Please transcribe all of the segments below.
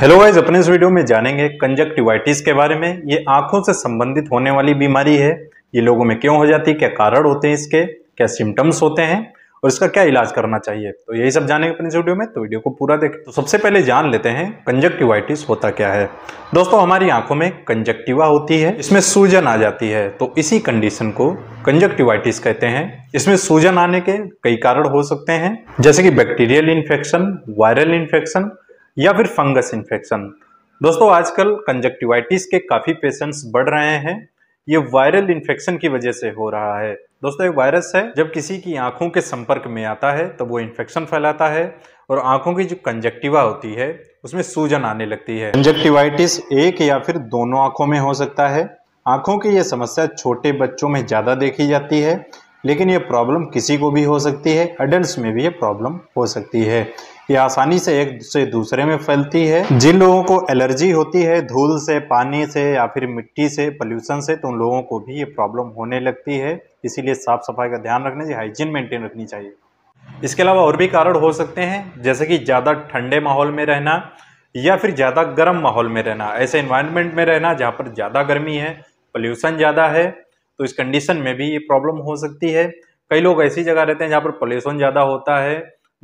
hello guys अपने इस video में जानेंगे कंजक्टिवाइटिस के बारे में ये आंखों से संबंधित होने वाली बीमारी है ये लोगों में क्यों हो जाती है क्या कारण होते हैं इसके क्या सिम्टम्स होते हैं और इसका क्या इलाज करना चाहिए तो यही सब जानेंगे अपने इस वीडियो में तो वीडियो को पूरा देखें तो सबसे पहले जान लेते हैं कंजक्टिवाइटिस होता क्या है दोस्तों हमारी आंखों में कंजक्टिवा होती है इसमें सूजन आ जाती है तो इसी कंडीशन को कंजक्टिवाइटिस कहते हैं इसमें सूजन आने के कई कारण हो सकते हैं जैसे कि बैक्टीरियल इन्फेक्शन वायरल इन्फेक्शन या फिर फंगस इन्फेक्शन दोस्तों आजकल कंजक्टिवाइटिस के काफ़ी पेशेंट्स बढ़ रहे हैं ये वायरल इन्फेक्शन की वजह से हो रहा है दोस्तों एक वायरस है जब किसी की आंखों के संपर्क में आता है तो वो इन्फेक्शन फैलाता है और आंखों की जो कंजक्टिवा होती है उसमें सूजन आने लगती है कंजक्टिवाइटिस एक या फिर दोनों आंखों में हो सकता है आंखों की यह समस्या छोटे बच्चों में ज़्यादा देखी जाती है लेकिन यह प्रॉब्लम किसी को भी हो सकती है अडल्ट में भी ये प्रॉब्लम हो सकती है यह आसानी से एक से दूसरे में फैलती है जिन लोगों को एलर्जी होती है धूल से पानी से या फिर मिट्टी से पॉल्यूशन से तो उन लोगों को भी ये प्रॉब्लम होने लगती है इसीलिए साफ सफाई का ध्यान रखना चाहिए हाइजीन मेंटेन रखनी चाहिए इसके अलावा और भी कारण हो सकते हैं जैसे कि ज़्यादा ठंडे माहौल में रहना या फिर ज़्यादा गर्म माहौल में रहना ऐसे इन्वायरमेंट में रहना जहाँ पर ज़्यादा गर्मी है पॉल्यूशन ज़्यादा है तो इस कंडीशन में भी ये प्रॉब्लम हो सकती है कई लोग ऐसी जगह रहते हैं जहाँ पर पॉल्यूशन ज़्यादा होता है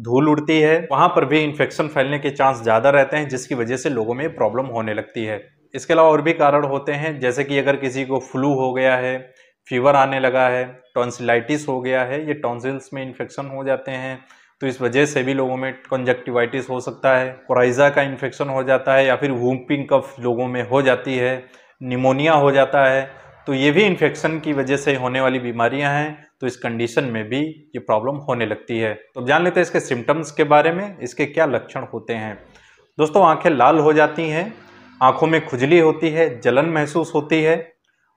धूल उड़ती है वहाँ पर भी इन्फेक्शन फैलने के चांस ज़्यादा रहते हैं जिसकी वजह से लोगों में प्रॉब्लम होने लगती है इसके अलावा और भी कारण होते हैं जैसे कि अगर किसी को फ्लू हो गया है फीवर आने लगा है टॉन्सिलाइटिस हो गया है ये टॉन्सिल्स में इन्फेक्शन हो जाते हैं तो इस वजह से भी लोगों में कंजक्टिवाइटिस हो सकता है क्राइज़ा का इन्फेक्शन हो जाता है या फिर वूम्पिंग कफ लोगों में हो जाती है निमोनिया हो जाता है तो ये भी इन्फेक्शन की वजह से होने वाली बीमारियाँ हैं तो इस कंडीशन में भी ये प्रॉब्लम होने लगती है तो जान लेते हैं इसके सिम्टम्स के बारे में इसके क्या लक्षण होते हैं दोस्तों आंखें लाल हो जाती हैं आंखों में खुजली होती है जलन महसूस होती है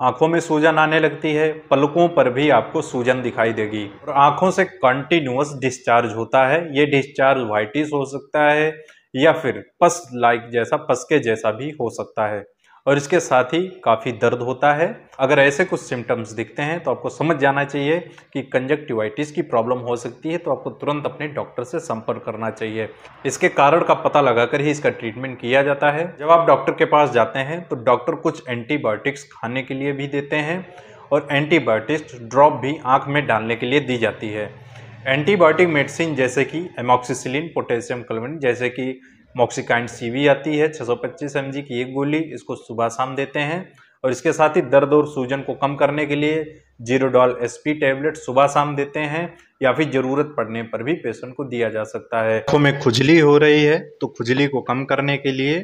आंखों में सूजन आने लगती है पलकों पर भी आपको सूजन दिखाई देगी और आंखों से कंटिन्यूस डिस्चार्ज होता है ये डिस्चार्ज वाइटिस हो सकता है या फिर पस लाइक जैसा पस के जैसा भी हो सकता है और इसके साथ ही काफ़ी दर्द होता है अगर ऐसे कुछ सिम्टम्स दिखते हैं तो आपको समझ जाना चाहिए कि कंजक्टिवाइटिस की प्रॉब्लम हो सकती है तो आपको तुरंत अपने डॉक्टर से संपर्क करना चाहिए इसके कारण का पता लगाकर ही इसका ट्रीटमेंट किया जाता है जब आप डॉक्टर के पास जाते हैं तो डॉक्टर कुछ एंटीबायोटिक्स खाने के लिए भी देते हैं और एंटीबायोटिक्स ड्रॉप भी आँख में डालने के लिए दी जाती है एंटीबायोटिक मेडिसिन जैसे कि एमोक्सिसिलिन पोटेशियम क्लोरिन जैसे कि सी सीवी आती है 625 सौ की एक गोली इसको सुबह शाम देते हैं और इसके साथ ही दर्द और सूजन को कम करने के लिए जीरोडॉल एस टैबलेट सुबह शाम देते हैं या फिर ज़रूरत पड़ने पर भी पेशेंट को दिया जा सकता है आँखों में खुजली हो रही है तो खुजली को कम करने के लिए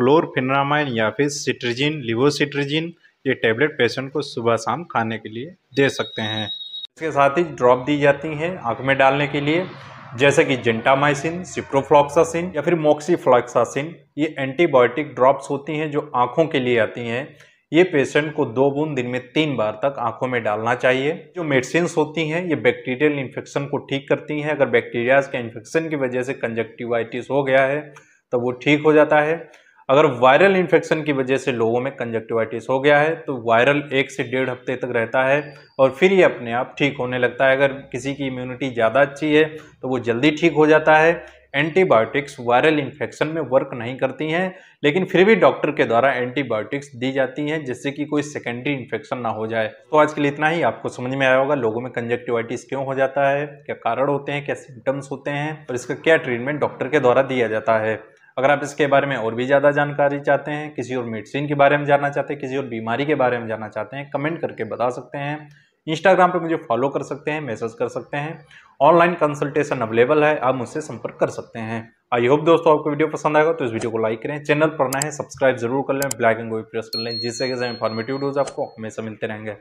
क्लोरफिनामाइन या फिर सिट्रिजिन लिवोसिट्रिजिन ये टैबलेट पेशेंट को सुबह शाम खाने के लिए दे सकते हैं इसके साथ ही ड्रॉप दी जाती हैं आँख में डालने के लिए जैसे कि जेंटामाइसिन सिप्रोफ्लॉक्सासिन या फिर मोक्सीफ्लॉक्सासिन ये एंटीबायोटिक ड्रॉप्स होती हैं जो आँखों के लिए आती हैं ये पेशेंट को दो बूंद दिन में तीन बार तक आंखों में डालना चाहिए जो मेडिसिन होती हैं ये बैक्टीरियल इन्फेक्शन को ठीक करती हैं अगर बैक्टीरियाज के इन्फेक्शन की वजह से कंजक्टिवाइटिस हो गया है तो वो ठीक हो जाता है अगर वायरल इन्फेक्शन की वजह से लोगों में कंजक्टिवाइटिस हो गया है तो वायरल एक से डेढ़ हफ्ते तक रहता है और फिर ये अपने आप ठीक होने लगता है अगर किसी की इम्यूनिटी ज़्यादा अच्छी है तो वो जल्दी ठीक हो जाता है एंटीबायोटिक्स वायरल इन्फेक्शन में वर्क नहीं करती हैं लेकिन फिर भी डॉक्टर के द्वारा एंटीबायोटिक्स दी जाती हैं जिससे कि कोई सेकेंडरी इन्फेक्शन ना हो जाए तो आज के लिए इतना ही आपको समझ में आया होगा लोगों में कंजक्टिवाइटिस क्यों हो जाता है क्या कारण होते हैं क्या सिम्टम्स होते हैं और इसका क्या ट्रीटमेंट डॉक्टर के द्वारा दिया जाता है अगर आप इसके बारे में और भी ज़्यादा जानकारी चाहते हैं किसी और मेडिसिन के बारे में जानना चाहते हैं किसी और बीमारी के बारे में जानना चाहते हैं कमेंट करके बता सकते हैं इंस्टाग्राम पर मुझे फॉलो कर सकते हैं मैसेज कर सकते हैं ऑनलाइन कंसल्टेशन अवेलेबल है आप मुझसे संपर्क कर सकते हैं आई होप दोस्तों आपको वीडियो पसंद आएगा तो इस वीडियो को लाइक करें चैनल पर ना है सब्सक्राइब जरूर कर लें ब्लैक एंड को प्रेस कर लें जिससे कि इन्फॉर्मेटिव वीडियोज़ आपको हमेशा मिलते रहेंगे